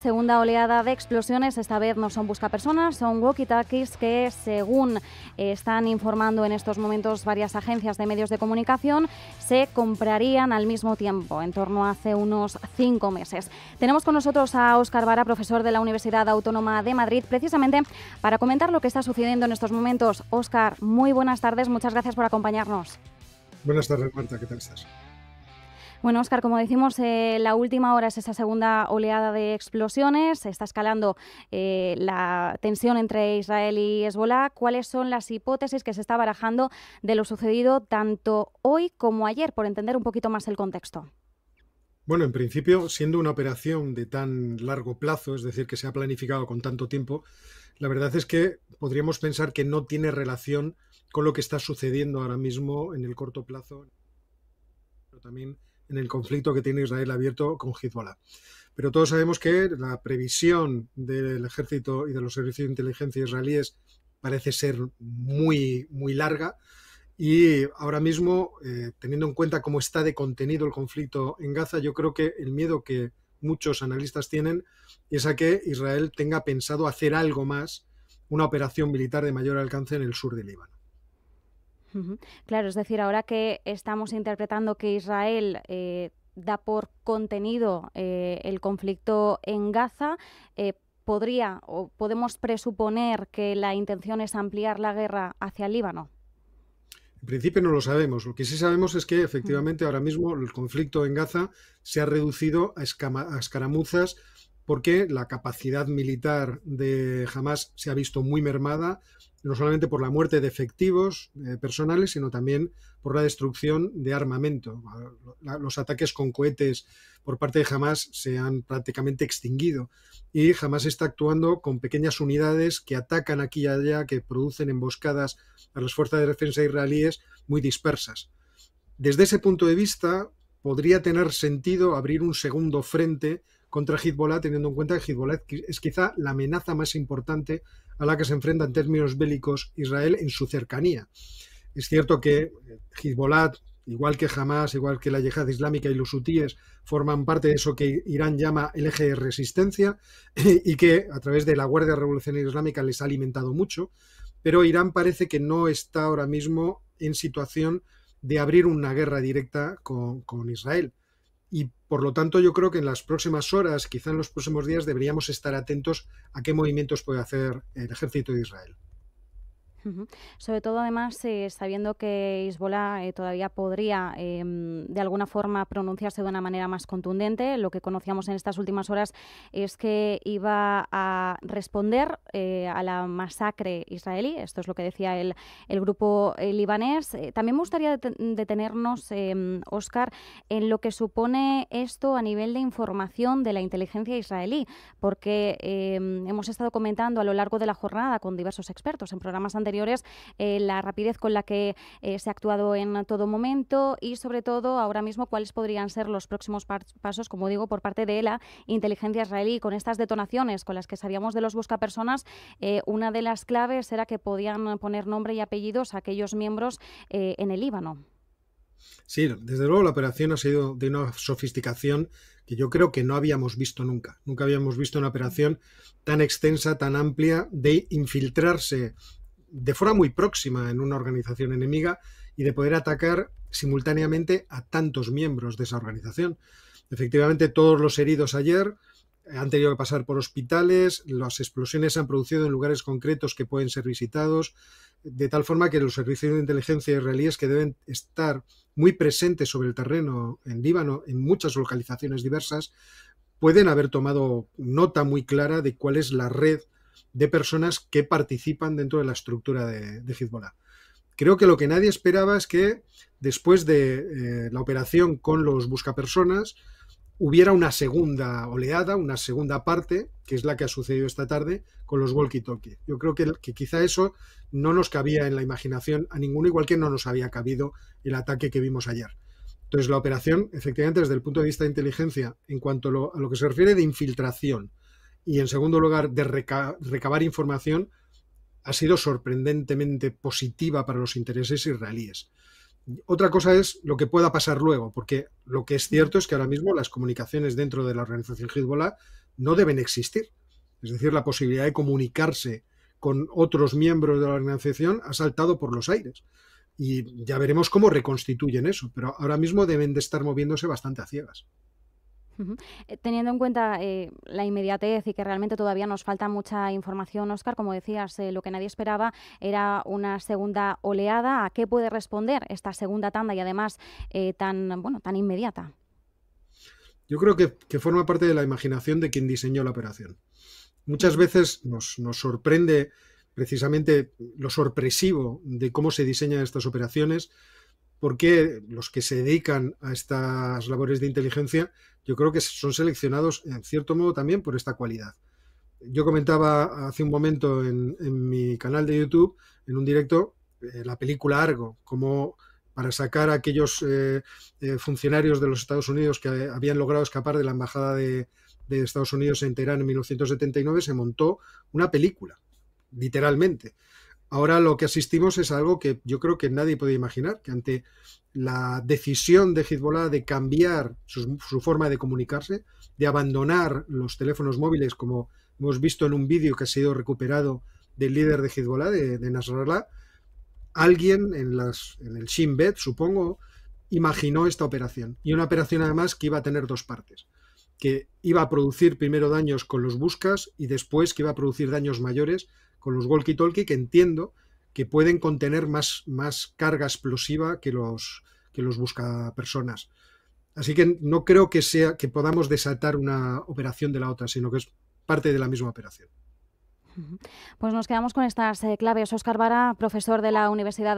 Segunda oleada de explosiones, esta vez no son personas, son walkie-talkies que, según eh, están informando en estos momentos varias agencias de medios de comunicación, se comprarían al mismo tiempo, en torno a hace unos cinco meses. Tenemos con nosotros a Óscar Vara, profesor de la Universidad Autónoma de Madrid, precisamente para comentar lo que está sucediendo en estos momentos. Óscar, muy buenas tardes, muchas gracias por acompañarnos. Buenas tardes, Marta, ¿qué tal estás? Bueno, Oscar, como decimos, eh, la última hora es esa segunda oleada de explosiones. Se está escalando eh, la tensión entre Israel y Hezbollah. ¿Cuáles son las hipótesis que se está barajando de lo sucedido tanto hoy como ayer, por entender un poquito más el contexto? Bueno, en principio, siendo una operación de tan largo plazo, es decir, que se ha planificado con tanto tiempo, la verdad es que podríamos pensar que no tiene relación con lo que está sucediendo ahora mismo en el corto plazo, pero también en el conflicto que tiene Israel abierto con Hezbollah. Pero todos sabemos que la previsión del ejército y de los servicios de inteligencia israelíes parece ser muy, muy larga. Y ahora mismo, eh, teniendo en cuenta cómo está de contenido el conflicto en Gaza, yo creo que el miedo que muchos analistas tienen es a que Israel tenga pensado hacer algo más, una operación militar de mayor alcance en el sur de Líbano. Claro, es decir, ahora que estamos interpretando que Israel eh, da por contenido eh, el conflicto en Gaza, eh, ¿podría o podemos presuponer que la intención es ampliar la guerra hacia el Líbano? En principio no lo sabemos. Lo que sí sabemos es que efectivamente ahora mismo el conflicto en Gaza se ha reducido a escaramuzas porque la capacidad militar de Hamas se ha visto muy mermada, no solamente por la muerte de efectivos eh, personales, sino también por la destrucción de armamento. Ah, los ataques con cohetes por parte de Hamas se han prácticamente extinguido y Hamas está actuando con pequeñas unidades que atacan aquí y allá, que producen emboscadas a las fuerzas de defensa israelíes muy dispersas. Desde ese punto de vista, podría tener sentido abrir un segundo frente contra Hezbollah, teniendo en cuenta que Hezbollah es quizá la amenaza más importante a la que se enfrenta en términos bélicos Israel en su cercanía. Es cierto que Hezbollah, igual que Hamas, igual que la Yihad Islámica y los hutíes, forman parte de eso que Irán llama el eje de resistencia y que a través de la Guardia Revolucionaria Islámica les ha alimentado mucho, pero Irán parece que no está ahora mismo en situación de abrir una guerra directa con, con Israel y por lo tanto yo creo que en las próximas horas, quizá en los próximos días, deberíamos estar atentos a qué movimientos puede hacer el ejército de Israel. Sobre todo, además, eh, sabiendo que Hezbollah eh, todavía podría, em, de alguna forma, pronunciarse de una manera más contundente. Lo que conocíamos en estas últimas horas es que iba a responder eh, a la masacre israelí. Esto es lo que decía el, el grupo libanés. también me gustaría detenernos, Oscar, em, en lo que supone esto a nivel de información de la inteligencia israelí, porque em, hemos estado comentando a lo largo de la jornada con diversos expertos en programas anteriores eh, la rapidez con la que eh, se ha actuado en todo momento y, sobre todo, ahora mismo, cuáles podrían ser los próximos pasos, como digo, por parte de la inteligencia israelí. Con estas detonaciones con las que sabíamos de los buscapersonas, eh, una de las claves era que podían poner nombre y apellidos a aquellos miembros eh, en el Líbano. Sí, desde luego la operación ha sido de una sofisticación que yo creo que no habíamos visto nunca. Nunca habíamos visto una operación tan extensa, tan amplia, de infiltrarse de forma muy próxima en una organización enemiga y de poder atacar simultáneamente a tantos miembros de esa organización. Efectivamente, todos los heridos ayer han tenido que pasar por hospitales, las explosiones se han producido en lugares concretos que pueden ser visitados, de tal forma que los servicios de inteligencia israelíes que deben estar muy presentes sobre el terreno en Líbano, en muchas localizaciones diversas, pueden haber tomado nota muy clara de cuál es la red de personas que participan dentro de la estructura de, de Hezbollah. Creo que lo que nadie esperaba es que después de eh, la operación con los buscapersonas hubiera una segunda oleada, una segunda parte, que es la que ha sucedido esta tarde con los walkie-talkie. Yo creo que, quizá eso no nos cabía en la imaginación a ninguno, igual que no nos había cabido el ataque que vimos ayer. Entonces, la operación, efectivamente, desde el punto de vista de inteligencia, en cuanto a lo que se refiere de infiltración y en segundo lugar de recabar información ha sido sorprendentemente positiva para los intereses israelíes. Otra cosa es lo que pueda pasar luego, porque lo que es cierto es que ahora mismo las comunicaciones dentro de la organización Hezbollah no deben existir. Es decir, la posibilidad de comunicarse con otros miembros de la organización ha saltado por los aires. Y ya veremos cómo reconstituyen eso, pero ahora mismo deben de estar moviéndose bastante a ciegas. Eh, teniendo en cuenta eh, la inmediatez y que realmente todavía nos falta mucha información, Oscar, como decías, eh, lo que nadie esperaba era una segunda oleada. ¿A qué puede responder esta segunda tanda y además tan, bueno, tan inmediata? Yo creo que, forma parte de la imaginación de quien diseñó la operación. Muchas veces nos, nos sorprende precisamente lo sorpresivo de cómo se diseñan estas operaciones porque los que se dedican a estas labores de inteligencia, yo creo que son seleccionados en cierto modo también por esta cualidad. Yo comentaba hace un momento en, mi canal de YouTube, en un directo, eh, la película Argo, como para sacar a aquellos eh, eh, funcionarios de los Estados Unidos que habían logrado escapar de la embajada de, de Estados Unidos en Teherán en 1979, se montó una película, literalmente. Ahora lo que asistimos es algo que yo creo que nadie puede imaginar, que ante la decisión de Hezbollah de cambiar su, forma de comunicarse, de abandonar los teléfonos móviles, como hemos visto en un vídeo que ha sido recuperado del líder de Hezbollah, de, Nasrallah, alguien en, las, en el Shin supongo, imaginó esta operación. Y una operación además que iba a tener dos partes que iba a producir primero daños con los buscas y después que iba a producir daños mayores con los walkie-talkie que entiendo que pueden contener más, más carga explosiva que los, que los busca personas Así que no creo que, sea, que podamos desatar una operación de la otra, sino que es parte de la misma operación. Pues nos quedamos con estas eh, claves. Oscar Vara, profesor de la Universidad.